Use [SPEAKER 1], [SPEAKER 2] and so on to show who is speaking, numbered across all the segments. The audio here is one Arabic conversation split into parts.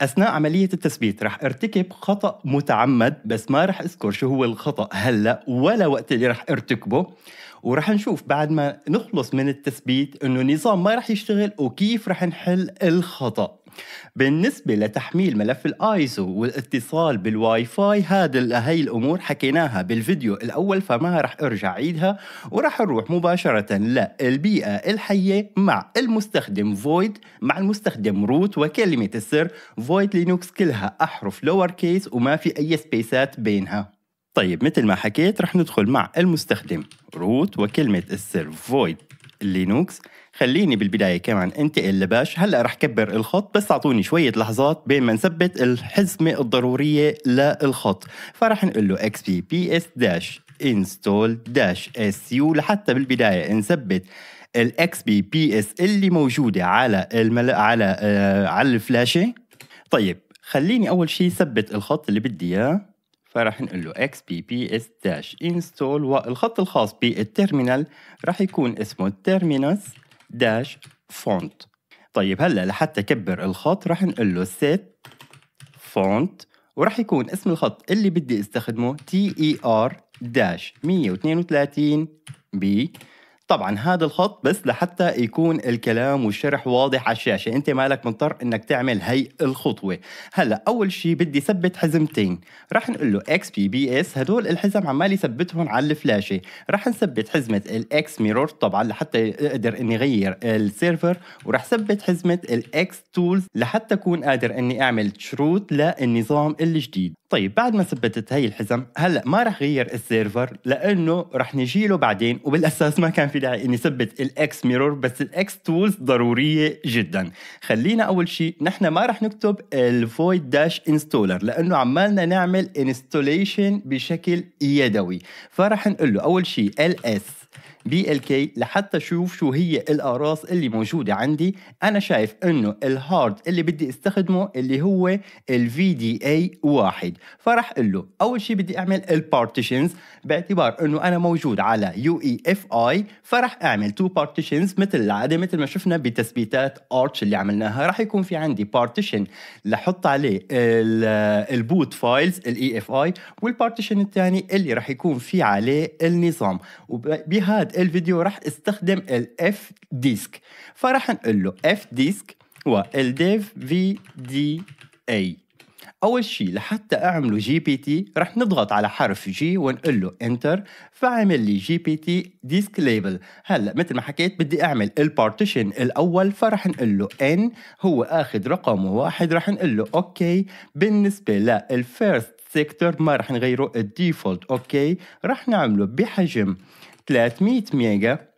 [SPEAKER 1] اثناء عمليه التثبيت رح ارتكب خطا متعمد بس ما رح اذكر شو هو الخطا هلا ولا وقت اللي رح ارتكبه ورح نشوف بعد ما نخلص من التثبيت انه النظام ما رح يشتغل وكيف رح نحل الخطأ بالنسبة لتحميل ملف الايزو والاتصال بالواي فاي هذا هاي الامور حكيناها بالفيديو الاول فما رح ارجع عيدها ورح نروح مباشرة للبيئة الحية مع المستخدم فويد مع المستخدم روت وكلمة السر فويد لينوكس كلها احرف لور كيس وما في اي سبيسات بينها طيب مثل ما حكيت رح ندخل مع المستخدم روت وكلمة السر فويد لينوكس خليني بالبداية كمان انتقل لباش هلأ رح كبر الخط بس أعطوني شوية لحظات بين ما نثبت الحزمة الضرورية للخط فرح نقول له xpp داش install داش su لحتى بالبداية نثبت الاكس بي بي اس اللي موجوده على المل... على آه... على الفلاشه طيب خليني اول شيء ثبت الخط اللي بدي اياه فرح نقول له xpps-install والخط الخاص بالترمينال رح يكون اسمه terminus-font طيب هلا لحتى كبر الخط رح نقول له set font ورح يكون اسم الخط اللي بدي استخدمه ter-132 b طبعا هذا الخط بس لحتى يكون الكلام والشرح واضح على الشاشة انت مالك مضطر انك تعمل هي الخطوة هلا اول شيء بدي ثبت حزمتين رح نقول له اكس بي بي اس هدول الحزم عمالي ثبتهم على الفلاشة رح نثبت حزمة الاكس ميرور طبعا لحتى اقدر اني اغير السيرفر ورح ثبت حزمة الاكس تولز لحتى اكون قادر اني اعمل شروط للنظام الجديد طيب بعد ما ثبتت هي الحزم هلا ما رح غير السيرفر لانه رح نجي له بعدين وبالاساس ما كان في داعي اني ثبت الاكس ميرور بس الاكس تولز ضروريه جدا خلينا اول شيء نحن ما رح نكتب الفويد داش انستولر لانه عمالنا نعمل انستوليشن بشكل يدوي فرح نقول له اول شيء ls بي ال كي لحتى اشوف شو هي الاقراص اللي موجوده عندي انا شايف انه الهارد اللي بدي استخدمه اللي هو الفي دي اي واحد فراح اقول له اول شيء بدي اعمل البارتيشنز باعتبار انه انا موجود على يو اي e اف اي فراح اعمل تو بارتيشنز مثل العاده مثل ما شفنا بتثبيتات ارتش اللي عملناها راح يكون في عندي بارتيشن لحط عليه البوت فايلز الاي اف اي والبارتيشن الثاني اللي راح يكون في عليه النظام وبهذا الفيديو راح استخدم F disk فراح نقول له اف ديسك والديف في دي اي اول شيء لحتى اعمله جي بي تي رح نضغط على حرف جي ونقول له انتر فعمل لي جي بي تي ديسك ليبل هلا مثل ما حكيت بدي اعمل البارتيشن الاول فرح نقول له ان هو اخذ رقمه واحد رح نقول له اوكي بالنسبه للفيرست سيكتور ما رح نغيره الديفولت اوكي رح نعمله بحجم 300 ميجا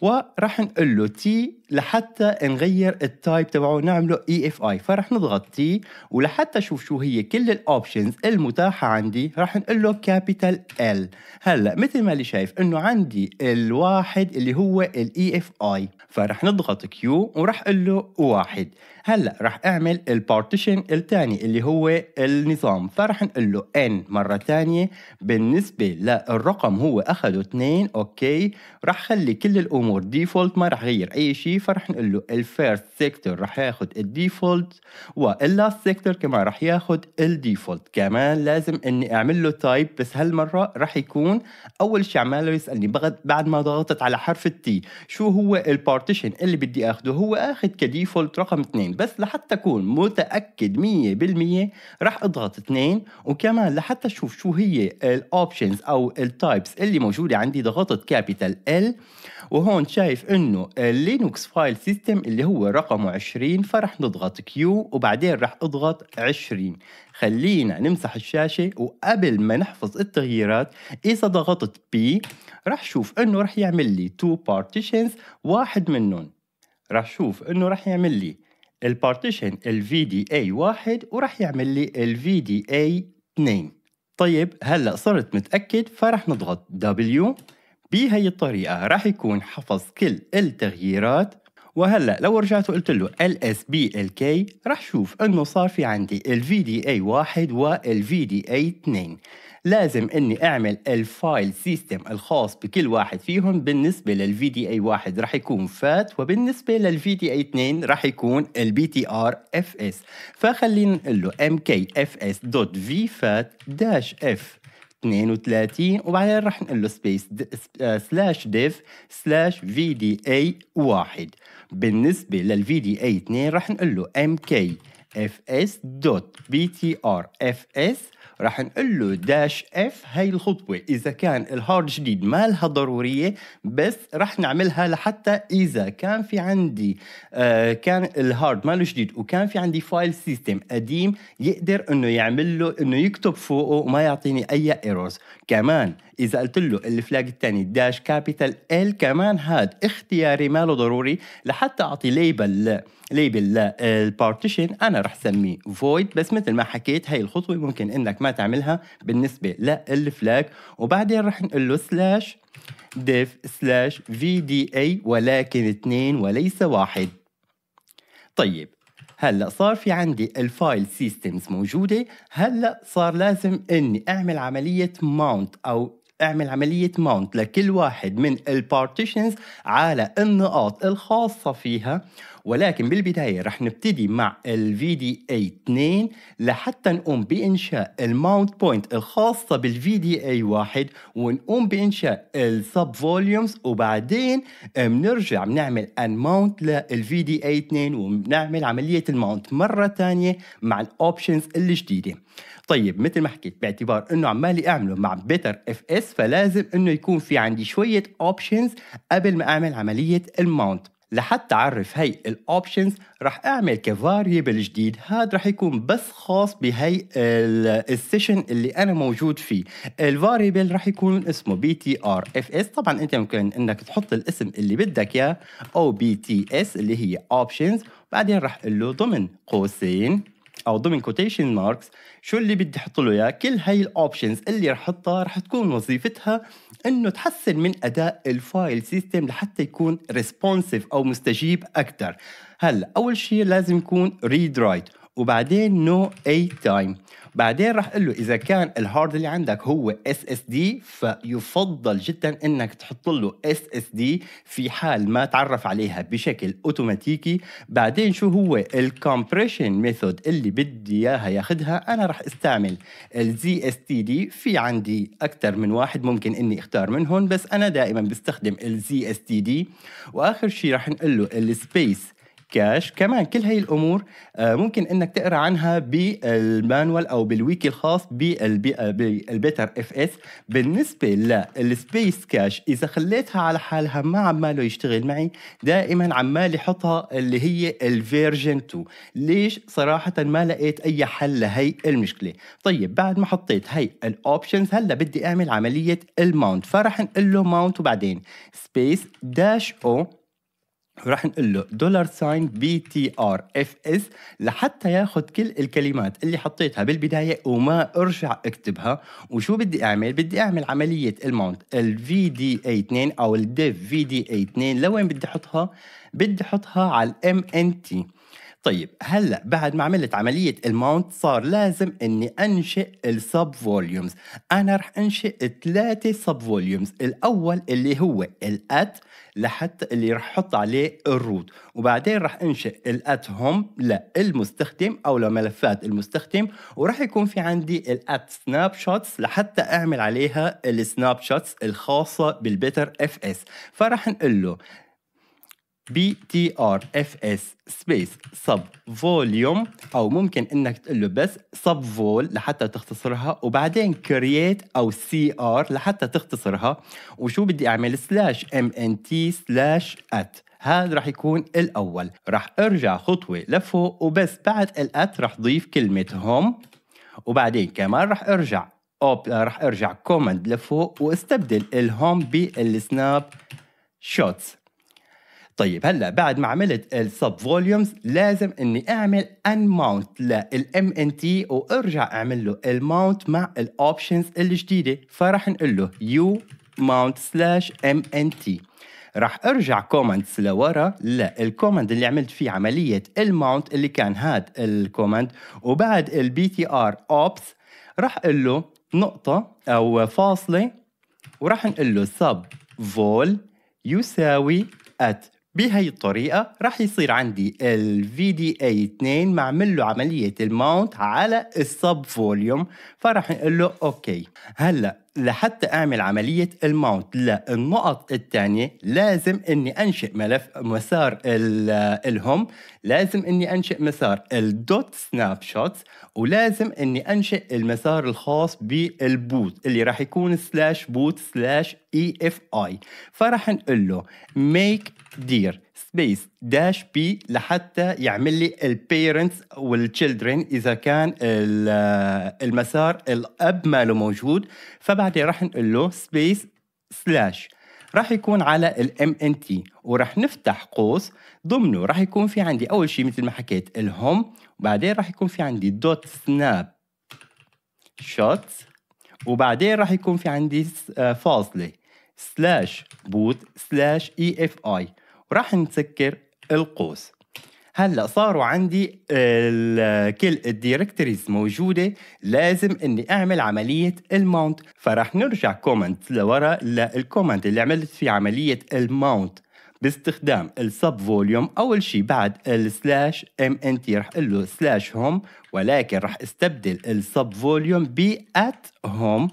[SPEAKER 1] وراح نقول له تي لحتى نغير التايب تبعه نعمله اي e اف اي فراح نضغط تي ولحتى اشوف شو هي كل الاوبشنز المتاحه عندي راح نقول له كابيتال ال هلا مثل ما اللي شايف انه عندي الواحد اللي هو الاي اف e اي فراح نضغط كيو وراح اقول له واحد هلا رح اعمل البارتيشن الثاني اللي هو النظام فرح نقول له ان مره ثانيه بالنسبه للرقم هو اخذه 2 اوكي رح خلي كل الامور ديفولت ما رح غير اي شيء فرح نقول له الفيرست سيكتور رح ياخذ الديفولت واللاست سيكتور كمان رح ياخذ الديفولت كمان لازم اني اعمل له تايب بس هالمره رح يكون اول شيء عماله يسالني بعد ما ضغطت على حرف التي شو هو البارتيشن اللي بدي اخذه هو اخذ كديفولت رقم 2 بس لحتى أكون متأكد 100% راح أضغط اثنين وكمان لحتى أشوف شو هي الأوبشنز أو التايبس اللي موجودة عندي ضغطت كابيتال L وهون شايف إنه اللينوكس فايل سيستم اللي هو رقمه 20 فرح نضغط Q وبعدين رح أضغط 20 خلينا نمسح الشاشة وقبل ما نحفظ التغييرات إذا ضغطت بي رح شوف إنه رح يعمل لي تو partitions واحد منهم رح شوف انه رح يعمل لي البارتيشن ال دي اي واحد وراح يعمل لي ال دي 2 طيب هلا صرت متاكد فراح نضغط W بهي الطريقه راح يكون حفظ كل التغييرات وهلا لو رجعت وقلت له ال اس بي ال كي راح شوف انه صار في عندي ال VDA دي 1 وال VDA دي 2 لازم اني اعمل الفايل سيستم الخاص بكل واحد فيهم بالنسبه للفي دي اي 1 راح يكون فات وبالنسبه للفي دي اي 2 راح يكون البي تي ار اف اس فخلينا نقول له ام كي اف اس دوت في فات داش اف 32 وبعدين راح نقول له سبيس سلاش ديف سلاش في دي اي 1 بالنسبه للفي دي اي 2 راح نقول له ام كي اف اس دوت بي تي ار اف اس راح نقول له داش اف هاي الخطوة إذا كان الهارد جديد ما لها ضرورية بس راح نعملها لحتى إذا كان في عندي آه كان الهارد ماله جديد وكان في عندي فايل سيستم قديم يقدر إنه يعمل له إنه يكتب فوقه وما يعطيني أي ايرورز كمان إذا قلت له الفلاج الثاني داش كابيتال ال كمان هاد اختياري ماله ضروري لحتى أعطي ليبل ليبل آه، للبارتيشن انا رح سميه فويد بس مثل ما حكيت هاي الخطوه ممكن انك ما تعملها بالنسبه للفلاج وبعدين رح نقول له سلاش ديف سلاش في دي اي ولكن اثنين وليس واحد طيب هلا صار في عندي الفايل سيستمز موجوده هلا صار لازم اني اعمل عمليه ماونت او اعمل عملية ماونت لكل واحد من البارتيشنز على النقاط الخاصة فيها ولكن بالبداية رح نبتدي مع ال VDA2 لحتى نقوم بإنشاء الماونت بوينت الخاصة بال VDA1 ونقوم بإنشاء السب فوليومز وبعدين بنرجع بنعمل unmount لل VDA2 وبنعمل عملية الماونت مرة ثانية مع الأوبشنز الجديدة طيب مثل ما حكيت باعتبار انه عمالي اعمله مع بيتر اف اس فلازم انه يكون في عندي شويه اوبشنز قبل ما اعمل عمليه الماونت لحتى اعرف هي الاوبشنز رح اعمل كفاريبل جديد هاد رح يكون بس خاص بهي السيشن اللي انا موجود فيه الفاريبل رح يكون اسمه بي تي ار اف اس طبعا انت ممكن انك تحط الاسم اللي بدك اياه او بي تي اس اللي هي اوبشنز بعدين رح اقول له ضمن قوسين او ضمن كوتيشن ماركس شو اللي بدي احط له اياه كل هاي الاوبشنز اللي رح احطها رح تكون وظيفتها انه تحسن من اداء الفايل سيستم لحتى يكون ريسبونسيف او مستجيب اكثر هلا اول شيء لازم يكون ريد رايت وبعدين نو اي تايم بعدين راح اقول له اذا كان الهارد اللي عندك هو اس اس دي فيفضل جدا انك تحط له اس اس دي في حال ما تعرف عليها بشكل اوتوماتيكي بعدين شو هو الكومبريشن ميثود اللي بدي اياها ياخذها انا راح استعمل الزي اس تي دي في عندي اكثر من واحد ممكن اني اختار منهم بس انا دائما بستخدم الزي اس تي دي واخر شيء راح نقول له السبيس كاش كمان كل هاي الامور آه، ممكن انك تقرا عنها بالمانوال او بالويكي الخاص آه، بالبيتر اف اس بالنسبه للسبيس كاش اذا خليتها على حالها ما عماله يشتغل معي دائما عمال يحطها اللي هي الفيرجن 2 ليش صراحه ما لقيت اي حل لهي المشكله طيب بعد ما حطيت هي الاوبشنز هلا بدي اعمل عمليه الماونت فرح نقول له ماونت وبعدين سبيس داش او وراح نقول له دولار ساين بي تي ار اف اس لحتى ياخذ كل الكلمات اللي حطيتها بالبدايه وما ارجع اكتبها وشو بدي اعمل بدي اعمل عمليه الماونت في دي اي 2 او الديف في دي اي 2 لوين بدي احطها بدي احطها على الام ان تي طيب هلا بعد ما عملت عملية الماونت صار لازم اني انشئ السب فوليومز انا رح انشئ ثلاثة سب فوليومز الاول اللي هو الات لحتى اللي رح احط عليه الروت وبعدين رح انشئ الات هوم للمستخدم او لملفات المستخدم ورح يكون في عندي الات سناب شوتس لحتى اعمل عليها السناب شوتس الخاصة بالبيتر اف اس فرح نقول له بي تي ار اف اس سبيس سب فوليوم او ممكن انك تقول له بس سب فول لحتى تختصرها وبعدين كرييت او سي ار لحتى تختصرها وشو بدي اعمل سلاش ام ان تي سلاش ات هذا رح يكون الاول رح ارجع خطوه لفوق وبس بعد الات رح ضيف كلمه هوم وبعدين كمان رح ارجع اوب رح ارجع كومند لفوق واستبدل الهوم بالسناب شوتس طيب هلا بعد ما عملت السب فوليومز لازم اني اعمل ان ماونت للام ان تي وارجع اعمل له الماونت مع الاوبشنز الجديده فراح نقول له يو ماونت سلاش ام ان تي راح ارجع كوماندز لورا للكوماند اللي عملت فيه عمليه الماونت اللي كان هاد الكوماند وبعد البي تي ار اوبس راح اقول له نقطه او فاصله وراح نقول له سب فول يساوي at بهي الطريقة رح يصير عندي ال VDA2 معمل له عملية الماونت على السب فوليوم فرح نقول له اوكي هلا لحتى اعمل عمليه الماونت للنقط الثانيه لازم اني انشئ ملف مسار الهم لازم اني انشئ مسار الدوت سناب شوتس ولازم اني انشئ المسار الخاص بالبوت اللي راح يكون سلاش بوت سلاش اي اف اي فراح نقول له ميك دير سبيس داش بي لحتى يعمل لي البيرنتس والتشيلدرن اذا كان آه، المسار الاب ماله موجود فبعدين راح نقول له سبيس سلاش راح يكون على الام ان تي وراح نفتح قوس ضمنه راح يكون في عندي اول شيء مثل ما حكيت الهوم وبعدين راح يكون في عندي دوت سناب شوت وبعدين راح يكون في عندي فاصله سلاش بوت سلاش اي اف اي وراح نسكر القوس هلا صاروا عندي كل الديركتوريز موجوده لازم اني اعمل عمليه الماونت فرح نرجع كومنت لورا للكومنت اللي عملت فيه عمليه الماونت باستخدام السب فوليوم اول شيء بعد السلاش ام ان تي رح اقول له سلاش هوم ولكن رح استبدل السب فوليوم ب ات هوم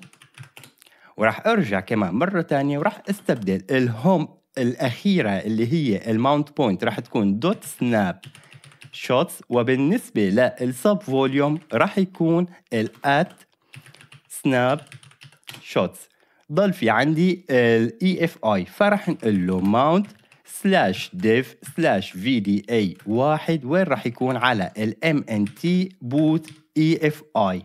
[SPEAKER 1] وراح ارجع كمان مره ثانيه وراح استبدل الهوم الاخيره اللي هي الماونت بوينت راح تكون دوت سناب شوتس وبالنسبه للسب فوليوم راح يكون الات سناب شوتس ضل في عندي اي اف اي فراح نقول له ماونت سلاش ديف سلاش في دي اي واحد وين راح يكون على الام ان تي بوت اي اف اي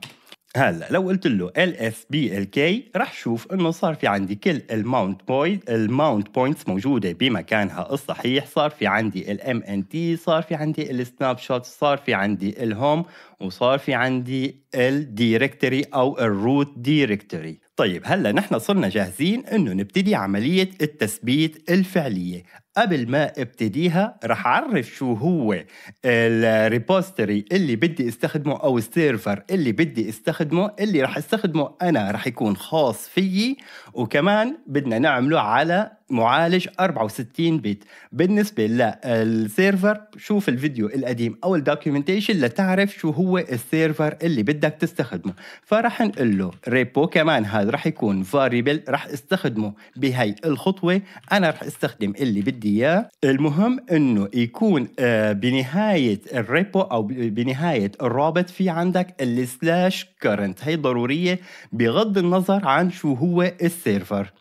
[SPEAKER 1] هلا لو قلت له ال اس بي ال كي رح شوف انه صار في عندي كل الماونت بوينت الماونت بوينتس موجوده بمكانها الصحيح صار في عندي الام ان تي صار في عندي السناب شوت صار في عندي الهوم وصار في عندي الديركتوري او الروت ديركتوري طيب هلا نحن صرنا جاهزين انه نبتدي عمليه التثبيت الفعليه قبل ما ابتديها رح اعرف شو هو الريبوستري اللي بدي استخدمه او السيرفر اللي بدي استخدمه اللي رح استخدمه انا رح يكون خاص فيي وكمان بدنا نعمله على معالج 64 بيت بالنسبه للسيرفر شوف الفيديو القديم او الدوكيومنتيشن لتعرف شو هو السيرفر اللي بدك تستخدمه فرح نقول له ريبو كمان هذا رح يكون فاريبل رح استخدمه بهي الخطوه انا رح استخدم اللي بدي اياه المهم انه يكون آه، بنهايه الريبو او بنهايه الرابط في عندك السلاش كارنت هي ضرورية بغض النظر عن شو هو السيرفر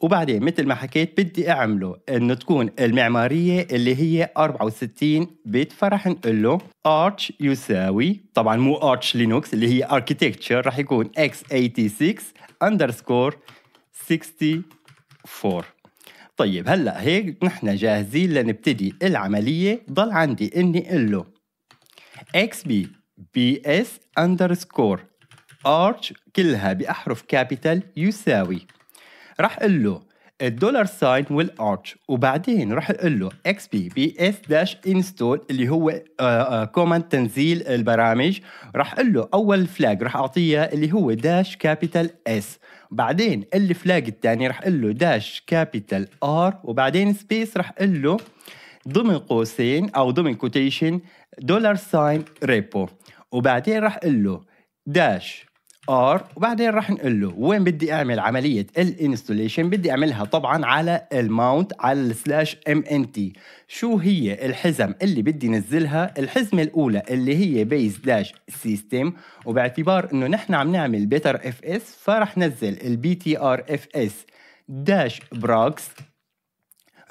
[SPEAKER 1] وبعدين مثل ما حكيت بدي اعمله انه تكون المعماريه اللي هي 64 بيت فرح نقول له arch يساوي طبعا مو arch لينوكس اللي هي architecture رح يكون x86 underscore 64 طيب هلا هيك نحن جاهزين لنبتدي العمليه ضل عندي اني اقول له xb bs underscore ارتش كلها بأحرف كابيتال يساوي راح أقول له الدولار ساين والارتش وبعدين راح اقول له اكس بي بي اس داش انستول اللي هو كوماند آه، آه، تنزيل البرامج راح اقول له اول فلاج راح اعطيه اللي هو داش كابيتال اس بعدين الفلاج الثاني راح اقول له داش كابيتال ار وبعدين سبيس راح اقول له ضمن قوسين او ضمن كوتيشن دولار ساين ريبو وبعدين راح اقول له داش ار وبعدين راح نقول له وين بدي اعمل عمليه الانستوليشن بدي اعملها طبعا على الماونت على السلاش ام ان تي شو هي الحزم اللي بدي نزلها الحزمه الاولى اللي هي بيز داش سيستم وباعتبار انه نحن عم نعمل بيتر اف اس فرح نزل البي تي ار اف اس داش براكس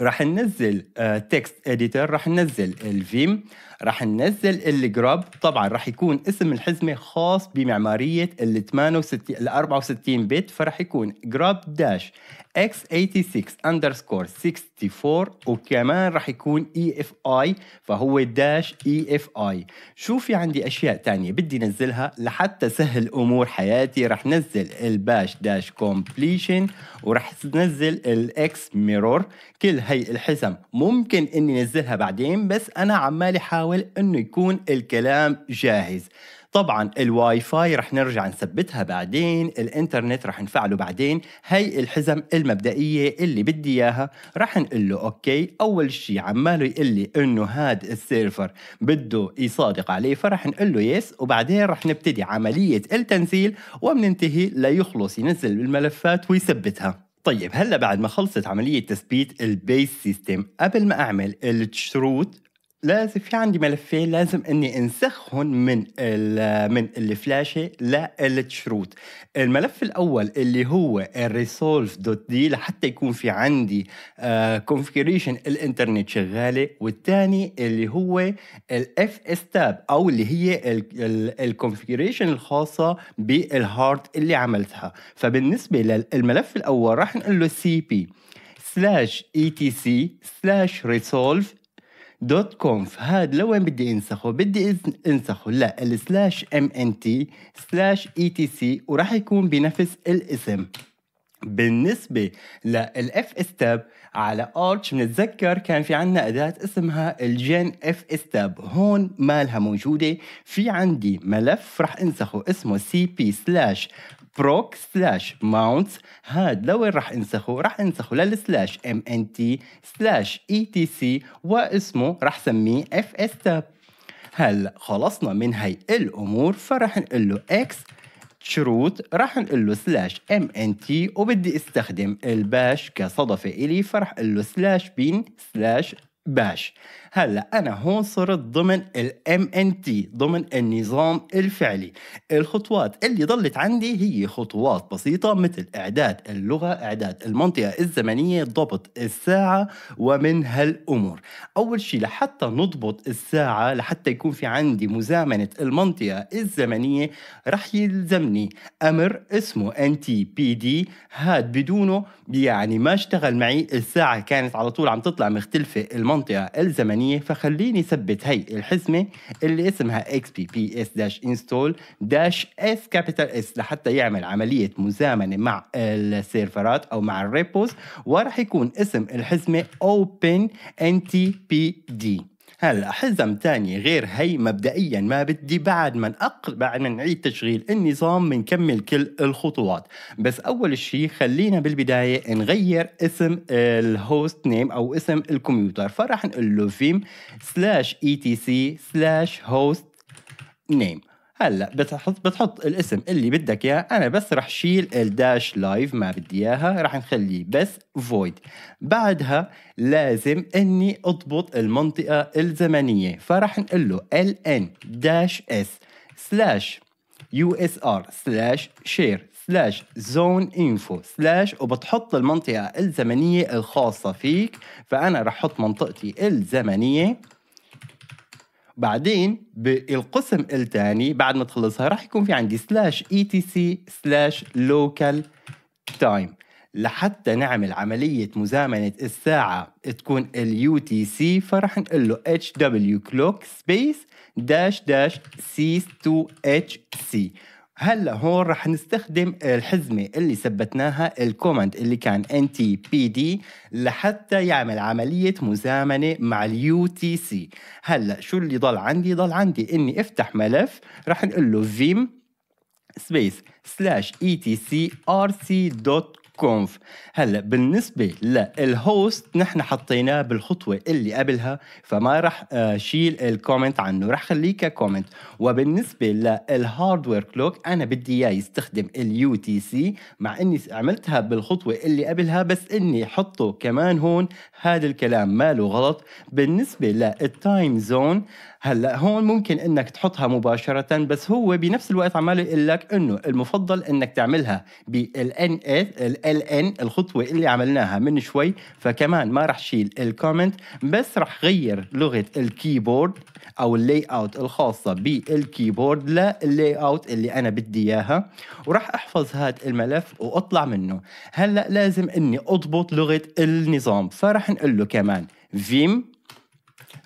[SPEAKER 1] رح ننزل تكست اديتر رح ننزل آه، الفيم رح ننزل الجراب طبعا رح يكون اسم الحزمه خاص بمعماريه ال 68 ال 64 بت فرح يكون جراب داش x86 اندرسكور 64 وكمان رح يكون اي اف اي فهو داش اي اف اي شو في عندي اشياء تانية بدي نزلها لحتى سهل امور حياتي رح نزل الباش داش كومبليشن ورح نزل الاكس ميرور كل هي الحزم ممكن اني نزلها بعدين بس انا عمالي حاول يحاول انه يكون الكلام جاهز طبعا الواي فاي رح نرجع نثبتها بعدين الانترنت رح نفعله بعدين هي الحزم المبدئية اللي بدي اياها رح نقول له اوكي اول شيء عماله يقول لي انه هاد السيرفر بده يصادق عليه فرح نقول له يس وبعدين رح نبتدي عملية التنزيل وبننتهي ليخلص ينزل الملفات ويثبتها طيب هلا بعد ما خلصت عملية تثبيت البيس سيستم قبل ما أعمل الشروط لازم في عندي ملفين لازم اني انسخهم من الـ من الفلاشه للشروط الملف الاول اللي هو الريسولف دوت دي لحتى يكون في عندي كونفيجريشن آه، الانترنت شغاله والثاني اللي هو الاف اس تاب او اللي هي الكونفيجريشن الخاصه بالهارد اللي عملتها فبالنسبه للملف الاول راح نقول له سي بي سلاش اي تي سي سلاش ريسولف دوت كوم هاد لوين بدي انسخه بدي انسخه لا السلاش ام ان تي سلاش اي تي سي وراح يكون بنفس الاسم بالنسبة للاف استاب على ارتش بنتذكر كان في عنا اداة اسمها الجين اف استاب هون مالها موجودة في عندي ملف رح انسخه اسمه cp سلاش بروك سلاش ماونتس هاد لوين راح انسخه راح انسخه للسلاش ام ان تي سلاش اي تي سي واسمه راح سميه اف اس تاب هلا خلصنا من هاي الامور فراح نقول له اكس شروط راح نقول له سلاش ام ان تي وبدي استخدم الباش كصدفه الي فراح اقول له سلاش بين سلاش باش هلا انا هون صرت ضمن الام ان تي ضمن النظام الفعلي الخطوات اللي ضلت عندي هي خطوات بسيطه مثل اعداد اللغه اعداد المنطقه الزمنيه ضبط الساعه ومن هالامور اول شيء لحتى نضبط الساعه لحتى يكون في عندي مزامنه المنطقه الزمنيه رح يلزمني امر اسمه ان تي بي دي هاد بدونه يعني ما اشتغل معي الساعه كانت على طول عم تطلع مختلفه المنطقه الزمنيه الثانيه فخليني ثبت هي الحزمة اللي اسمها xpps-install-s كابيتال اس لحتى يعمل عملية مزامنة مع السيرفرات أو مع الريبوز وراح يكون اسم الحزمة open ntpd هلا حزم تاني غير هي مبدئيا ما بدي بعد ما أقل بعد ما نعيد تشغيل النظام بنكمل كل الخطوات بس أول شيء خلينا بالبداية نغير اسم الهوست نيم أو اسم الكمبيوتر فرح نقول له فيم سلاش اي تي سي سلاش هوست نيم هلا بتحط بتحط الاسم اللي بدك اياه انا بس رح شيل الداش لايف ما بدي اياها رح نخليه بس فويد بعدها لازم اني اضبط المنطقه الزمنيه فرح نقول له ln داش اس سلاش يو اس ار سلاش شير سلاش زون انفو سلاش وبتحط المنطقه الزمنيه الخاصه فيك فانا رح احط منطقتي الزمنيه بعدين بالقسم الثاني بعد ما تخلصها راح يكون في عندي سلاش اي تي سي سلاش لوكال تايم لحتى نعمل عملية مزامنة الساعة تكون اليو تي سي فرح نقول له اتش دبليو كلوك سبيس داش داش سي تو اتش سي هلا هون رح نستخدم الحزمه اللي ثبتناها الكوماند اللي كان ان تي بي دي لحتى يعمل عمليه مزامنه مع اليو تي سي هلا شو اللي ضل عندي ضل عندي اني افتح ملف رح نقول له فيم سبيس سلاش اي تي سي ار سي دوت كونف هلا بالنسبه للهوست نحن حطيناه بالخطوه اللي قبلها فما راح آه، شيل الكومنت عنه راح خليه ككومنت وبالنسبه للهاردوير كلوك انا بدي اياه يستخدم اليو تي سي مع اني عملتها بالخطوه اللي قبلها بس اني حطه كمان هون هذا الكلام ماله غلط بالنسبه للتايم زون هلا هون ممكن انك تحطها مباشره بس هو بنفس الوقت عمال يقول لك انه المفضل انك تعملها بالان ال ال ان الخطوه اللي عملناها من شوي فكمان ما راح شيل الكومنت بس راح غير لغه الكيبورد او اللاي اوت الخاصه بالكيبورد لللاي اوت اللي انا بدي اياها وراح احفظ هذا الملف واطلع منه هلا لازم اني اضبط لغه النظام فراح نقول له كمان فيم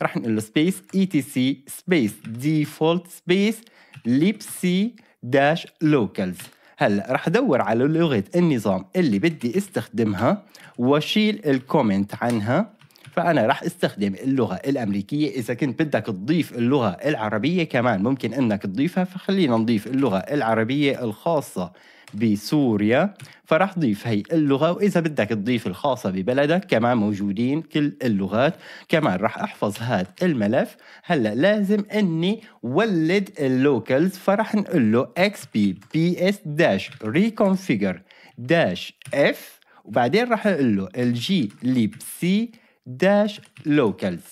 [SPEAKER 1] راح نقول له سبيس اي تي سي سبيس ديفولت سبيس ليبسي داش لوكالز هلا رح ادور على لغه النظام اللي بدي استخدمها واشيل الكومنت عنها فانا رح استخدم اللغه الامريكيه اذا كنت بدك تضيف اللغه العربيه كمان ممكن انك تضيفها فخلينا نضيف اللغه العربيه الخاصه بسوريا فراح تضيف هي اللغة وإذا بدك تضيف الخاصة ببلدك كمان موجودين كل اللغات كمان راح أحفظ هذا الملف هلأ لازم أني ولد اللوكلز فراح نقول له xppps reconfigure f وبعدين راح أقول له الجي ليب داش لوكلز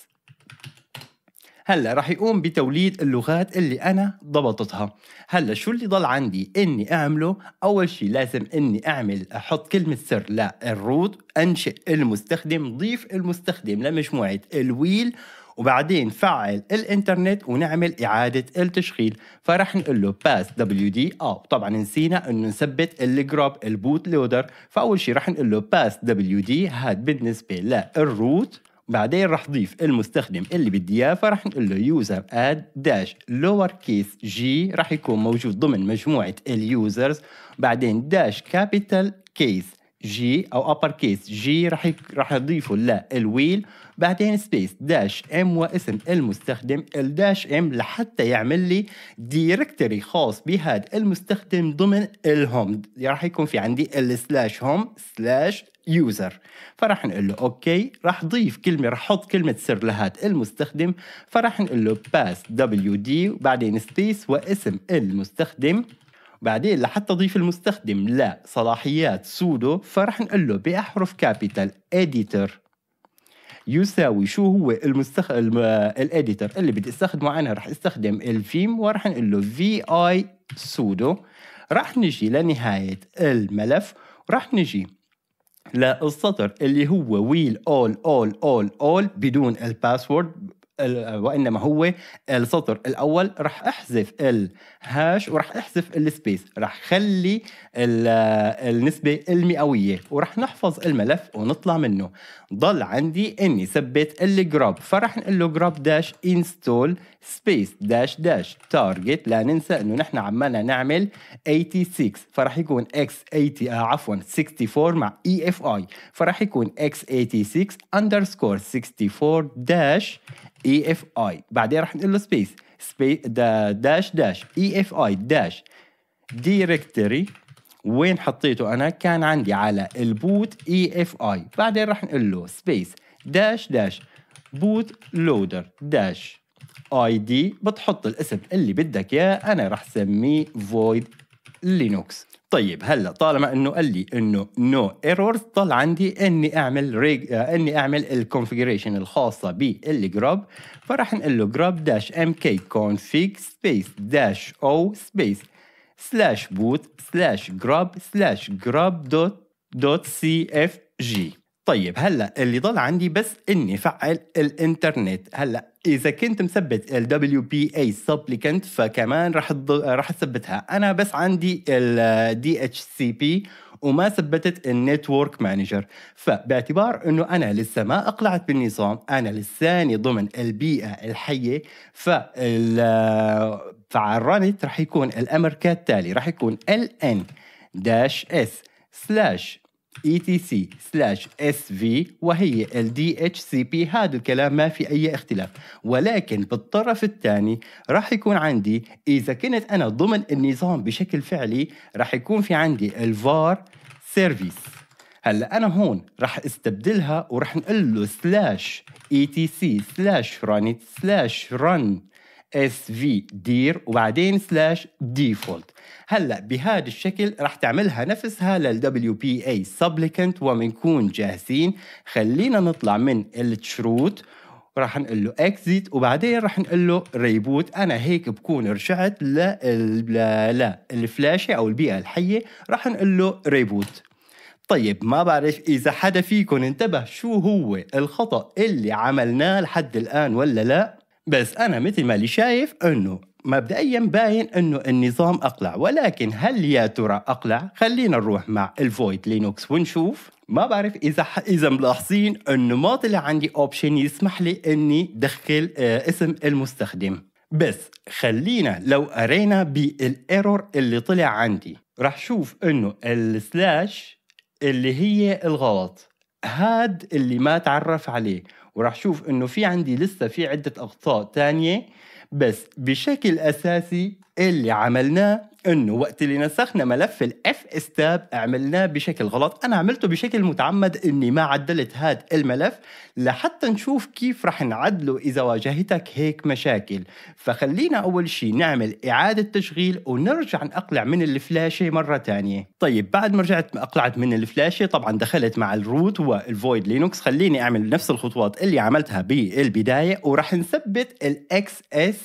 [SPEAKER 1] هلا رح يقوم بتوليد اللغات اللي انا ضبطتها هلا شو اللي ضل عندي اني اعمله اول شيء لازم اني اعمل احط كلمه سر للروت انشئ المستخدم ضيف المستخدم لمجموعه الويل وبعدين فعل الانترنت ونعمل اعاده التشغيل فرح نقول له باس دبليو دي اه طبعا نسينا انه نثبت الجراب البوت لودر فاول شيء رح نقول له باس دبليو دي هاد بالنسبه للروت بعدين راح ضيف المستخدم اللي بدي اياه فراح نقول له يوزر اد داش لور كيس جي راح يكون موجود ضمن مجموعه اليوزرز بعدين داش كابيتال كيس جي او ابر كيس جي راح راح نضيفه للويل بعدين سبيس داش ام واسم المستخدم الداش ام لحتى يعمل لي ديركتوري خاص بهذا المستخدم ضمن الهوم راح يكون في عندي السلاش هوم سلاش يوزر فراح نقول له اوكي راح ضيف كلمه راح احط كلمه سر لهذا المستخدم فراح نقول له باس دبليو دي وبعدين سبيس واسم المستخدم بعدين لحتى ضيف المستخدم لصلاحيات سودو فرح نقول له باحرف كابيتال اديتر يساوي شو هو المستخ... الاديتر اللي بدي استخدمه انا رح استخدم الفيم ورح نقول له في اي سودو رح نجي لنهايه الملف ورح نجي للسطر اللي هو ويل اول اول اول اول بدون الباسورد وانما هو السطر الاول راح احذف الهاش وراح احذف السبيس راح خلي النسبه المئويه وراح نحفظ الملف ونطلع منه ضل عندي اني ثبت الجراب فراح نقول له جراب داش انستول سبيس داش داش تارجت لا ننسى انه نحن عمالنا نعمل 86 فراح يكون اكس آه، 80 عفوا 64 مع اي اف اي فراح يكون اكس 86 اندرسكور 64 داش اي اف اي بعدين رح نقول له سبيس داش داش اي اف اي داش دايركتوري وين حطيته انا كان عندي على البوت اي اف اي بعدين رح نقول له سبيس داش داش بوت لودر داش اي دي بتحط الاسم اللي بدك اياه انا رح سميه فويد لينوكس طيب هلا طالما انه قال لي انه نو no ايرور ضل عندي اني اعمل ريج... آه، اني اعمل الكونفيجريشن الخاصه بالجراب فراح نقول له جراب داش ام كي كونفيج سبيس داش او سبيس سلاش بوت سلاش جراب سلاش جراب دوت دوت سي اف جي طيب هلا اللي ضل عندي بس اني فعل الانترنت هلا اذا كنت مثبت ال WPA supplicant فكمان رح رح اثبتها انا بس عندي ال DHCP وما ثبتت النتورك مانجر فباعتبار انه انا لسه ما اقلعت بالنظام انا لساني ضمن البيئه الحيه فال فعرانت رح يكون الامر كالتالي رح يكون ln داش اس سلاش etc سلاش sv وهي ال DHCP هذا الكلام ما في أي اختلاف ولكن بالطرف الثاني راح يكون عندي إذا كنت أنا ضمن النظام بشكل فعلي راح يكون في عندي الفار سيرفيس هلا انا هون راح استبدلها وراح نقول له سلاش اي تي سي سلاش رانيت سلاش رن اس في دير وبعدين سلاش ديفولت هلا بهذا الشكل رح تعملها نفسها لل WPA supplicant ومنكون جاهزين خلينا نطلع من التشروت وراح نقول له اكزيت وبعدين راح نقول له ريبوت انا هيك بكون رجعت ل الفلاشه او البيئه الحيه راح نقول له ريبوت طيب ما بعرف اذا حدا فيكم انتبه شو هو الخطا اللي عملناه لحد الان ولا لا بس انا مثل ما اللي شايف انه مبدئيا باين انه النظام اقلع ولكن هل يا ترى اقلع خلينا نروح مع الفويد لينوكس ونشوف ما بعرف اذا ح... اذا ملاحظين انه ما طلع عندي اوبشن يسمح لي اني دخل آه، اسم المستخدم بس خلينا لو قرينا بالايرور اللي طلع عندي رح شوف انه السلاش اللي هي الغلط هاد اللي ما تعرف عليه وراح شوف انه في عندي لسه في عده اخطاء تانية بس بشكل اساسي اللي عملناه انه وقت اللي نسخنا ملف الاف استاب عملناه بشكل غلط انا عملته بشكل متعمد اني ما عدلت هذا الملف لحتى نشوف كيف رح نعدله اذا واجهتك هيك مشاكل فخلينا اول شيء نعمل اعادة تشغيل ونرجع نقلع من الفلاشة مرة تانية طيب بعد ما رجعت اقلعت من الفلاشة طبعا دخلت مع الروت والفويد لينوكس خليني اعمل نفس الخطوات اللي عملتها بالبداية ورح نثبت الاكس اس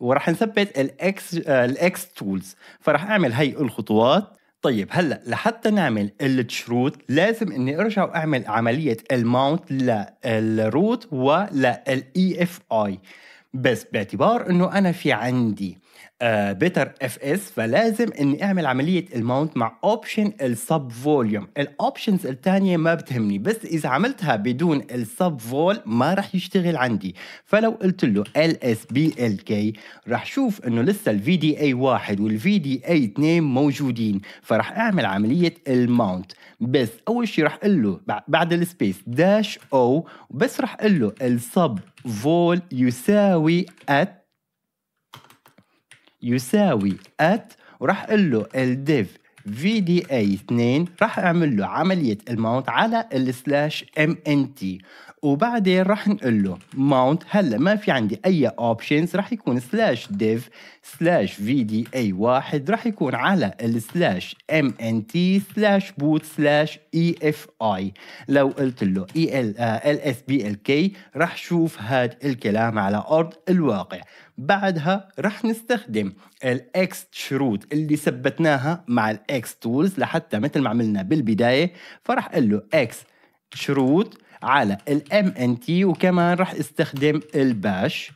[SPEAKER 1] وراح نثبت الاكس الاكس تولز فراح اعمل هي الخطوات طيب هلا لحتى نعمل الشروط لازم اني ارجع واعمل عمليه الماونت للروت وللاي اف اي بس باعتبار انه انا في عندي بيتر اف اس فلازم اني اعمل عمليه الماونت مع اوبشن السب فوليوم الاوبشنز الثانيه ما بتهمني بس اذا عملتها بدون السب فول ما راح يشتغل عندي فلو قلت له ال اس بي ال كي راح شوف انه لسه الفي دي اي 1 والفي دي اي 2 موجودين فراح اعمل عمليه الماونت بس اول شيء راح اقول له بعد السبيس داش او بس راح اقول له السب فول يساوي ات يساوي at وراح اقول له الديف في دي اي 2 راح اعمل له عمليه الماونت على السلاش ام ان تي وبعدين راح نقول له ماونت هلا ما في عندي اي اوبشنز راح يكون سلاش ديف سلاش في دي اي 1 راح يكون على السلاش ام ان تي سلاش بوت سلاش اي اف اي لو قلت له اي ال اس بي ال كي راح شوف هاد الكلام على ارض الواقع بعدها رح نستخدم الاكس شروط اللي ثبتناها مع الاكس تولز لحتى مثل ما عملنا بالبدايه فرح اقول له اكس شروط على الام ان تي وكمان رح استخدم الباش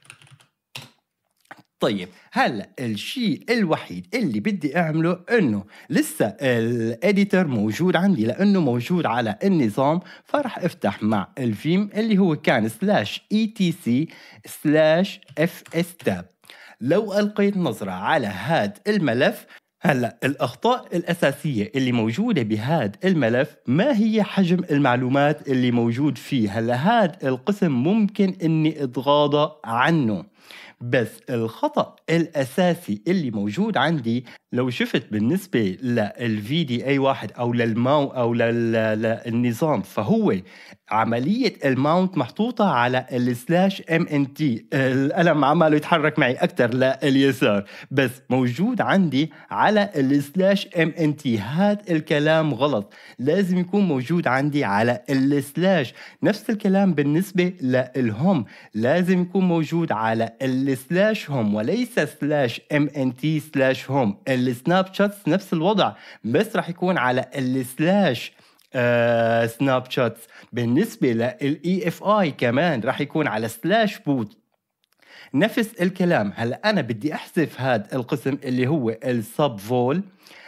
[SPEAKER 1] طيب هلا الشيء الوحيد اللي بدي اعمله انه لسه الاديتر موجود عندي لانه موجود على النظام فرح افتح مع الفيم اللي هو كان سلاش اي تي سي سلاش اف اس تاب لو القيت نظرة على هاد الملف هلا الاخطاء الاساسيه اللي موجوده بهذا الملف ما هي حجم المعلومات اللي موجود فيه هلا هذا القسم ممكن اني اتغاضى عنه بس الخطأ الأساسي اللي موجود عندي لو شفت بالنسبه للفي دي اي واحد او للماو او للنظام فهو عمليه الماونت محطوطه على السلاش ام ان تي القلم عماله يتحرك معي اكثر لليسار بس موجود عندي على السلاش ام ان تي هذا الكلام غلط لازم يكون موجود عندي على السلاش نفس الكلام بالنسبه للهم لازم يكون موجود على السلاش هم وليس سلاش ام ان تي سلاش هم السناب شاتس نفس الوضع بس راح يكون على السلاش آه، سناب شاتس بالنسبه للاي اف اي كمان راح يكون على سلاش بوت نفس الكلام هلا انا بدي احذف هذا القسم اللي هو السب فول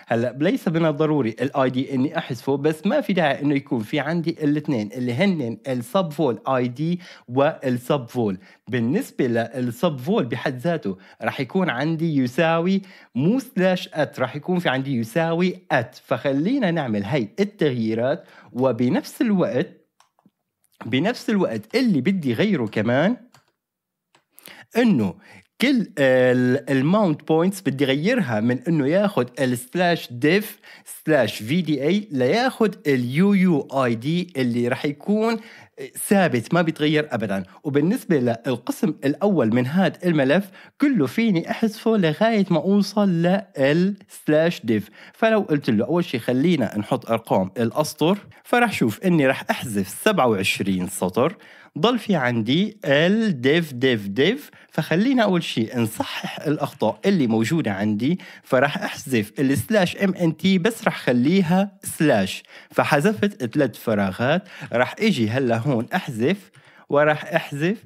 [SPEAKER 1] هلا ليس من الضروري الاي دي اني احذفه بس ما في داعي انه يكون في عندي الاثنين اللي هن السب فول اي دي والسب فول بالنسبه للسب فول بحد ذاته راح يكون عندي يساوي مو سلاش ات راح يكون في عندي يساوي ات فخلينا نعمل هي التغييرات وبنفس الوقت بنفس الوقت اللي بدي غيره كمان انه كل الماونت بوينتس بدي غيرها من انه ياخذ السلاش ديف سلاش في دي اي لياخذ اليو يو اي دي اللي راح يكون ثابت ما بيتغير ابدا وبالنسبه للقسم الاول من هذا الملف كله فيني احذفه لغايه ما اوصل للسلاش ديف فلو قلت له اول شيء خلينا نحط ارقام الاسطر فراح شوف اني راح احذف 27 سطر ضل في عندي ال ديف ديف ديف فخلينا اول شيء نصحح الاخطاء اللي موجوده عندي فراح احذف السلاش ام ان تي بس راح خليها سلاش فحذفت ثلاث فراغات راح اجي هلا هون احذف وراح احذف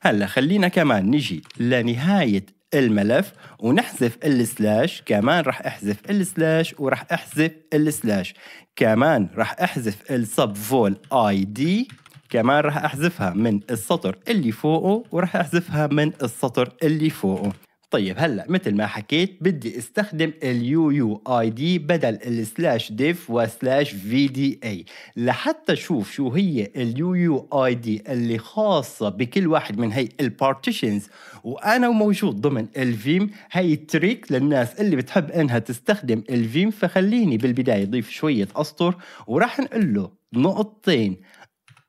[SPEAKER 1] هلا خلينا كمان نجي لنهايه الملف ونحذف السلاش كمان راح احذف السلاش وراح احذف السلاش كمان راح احذف السب فول اي دي كمان راح احذفها من السطر اللي فوقه وراح احذفها من السطر اللي فوقه طيب هلا مثل ما حكيت بدي استخدم اليو يو اي دي بدل السلاش ديف وسلاش في دي اي لحتى اشوف شو هي اليو يو اي دي اللي خاصه بكل واحد من هي البارتيشنز وانا موجود ضمن الفيم هي تريك للناس اللي بتحب انها تستخدم الفيم فخليني بالبدايه ضيف شويه اسطر وراح نقول له نقطتين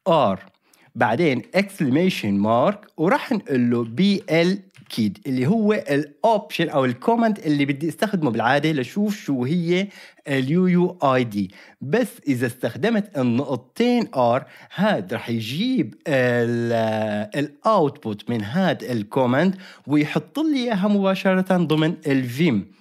[SPEAKER 1] ار بعدين اكسليميشن مارك وراح نقول له بي ال كيد اللي هو الاوبشن او الكومنت اللي بدي استخدمه بالعاده لشوف شو هي اليو يو اي دي بس اذا استخدمت النقطتين ار هاد رح يجيب الاوتبوت من هاد الكومنت ويحط لي اياها مباشره ضمن الفيم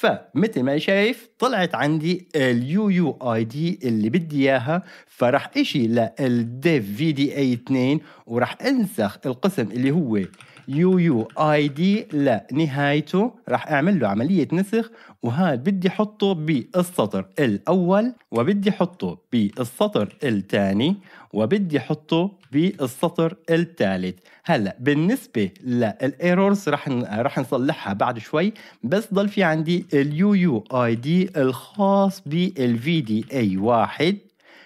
[SPEAKER 1] فمثل ما شايف طلعت عندي اليو يو اي دي اللي بدي اياها فراح اشي للديف في دي اي 2 وراح انسخ القسم اللي هو يو يو اي دي لنهايته راح اعمل له عمليه نسخ وهاد بدي احطه بالسطر الاول وبدي احطه بالسطر الثاني وبدي احطه بالسطر الثالث هلا بالنسبه للايرورز رح رح نصلحها بعد شوي بس ضل في عندي اليو يو اي دي الخاص بالفي دي اي واحد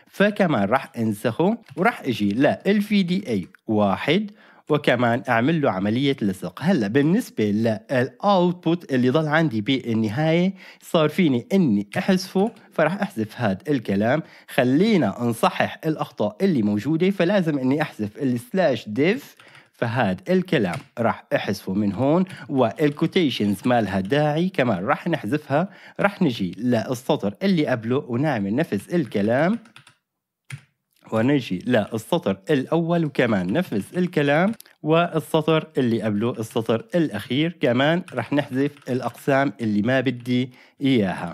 [SPEAKER 1] فكمان راح انسخه وراح اجي للفي دي اي واحد وكمان اعمل له عمليه لصق هلا بالنسبه للاوتبوت اللي ضل عندي بالنهايه صار فيني اني احذفه فراح احذف هذا الكلام خلينا نصحح الاخطاء اللي موجوده فلازم اني احذف السلاش ديف فهاد الكلام راح احذفه من هون والكوتيشنز مالها داعي كمان راح نحذفها راح نجي للسطر اللي قبله ونعمل نفس الكلام ونجي للسطر الأول وكمان نفس الكلام والسطر اللي قبله السطر الأخير كمان رح نحذف الأقسام اللي ما بدي إياها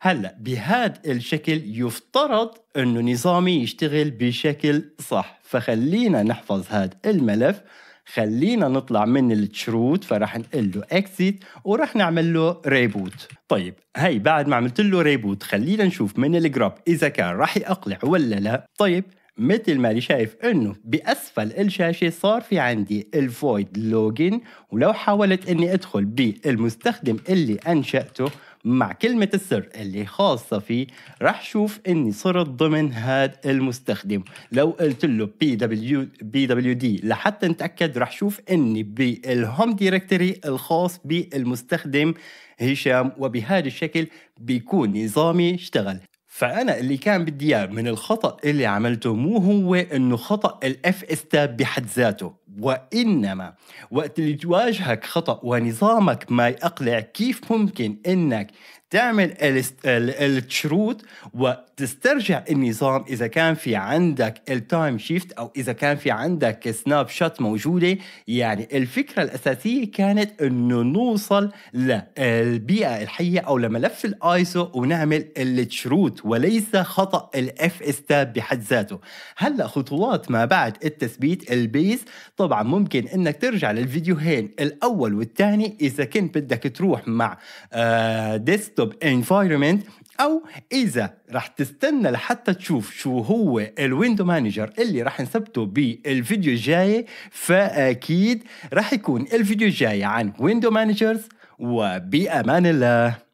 [SPEAKER 1] هلا بهذا الشكل يفترض انه نظامي يشتغل بشكل صح فخلينا نحفظ هذا الملف خلينا نطلع من التشروت فرح نقول له اكزيت ورح نعمل له ريبوت طيب هي بعد ما عملت له ريبوت خلينا نشوف من الجراب اذا كان رح يقلع ولا لا طيب مثل ما اللي شايف انه باسفل الشاشه صار في عندي الفويد لوجن ولو حاولت اني ادخل بالمستخدم اللي انشاته مع كلمة السر اللي خاصة فيه رح شوف اني صرت ضمن هاد المستخدم لو قلت له بي دبليو بي دبليو دي لحتى نتأكد رح شوف اني بالهوم دايركتوري الخاص بالمستخدم هشام وبهذا الشكل بيكون نظامي اشتغل فانا اللي كان بدي اياه من الخطا اللي عملته مو هو انه خطا الاف اس بحد ذاته وإنما وقت اللي تواجهك خطأ ونظامك ما يقلع كيف ممكن إنك تعمل التشروط وتسترجع النظام إذا كان في عندك التايم شيفت أو إذا كان في عندك سناب شوت موجودة يعني الفكرة الأساسية كانت أنه نوصل للبيئة الحية أو لملف الآيسو ونعمل التشروط وليس خطأ الاف استاب بحد ذاته هلأ خطوات ما بعد التثبيت البيز طبعا ممكن انك ترجع للفيديوهين الاول والثاني اذا كنت بدك تروح مع ديسكتوب آه، انفايرمنت او اذا رح تستنى لحتى تشوف شو هو الويندو مانجر اللي رح نثبته بالفيديو الجاي فاكيد رح يكون الفيديو الجاي عن ويندو مانجرز وبامان الله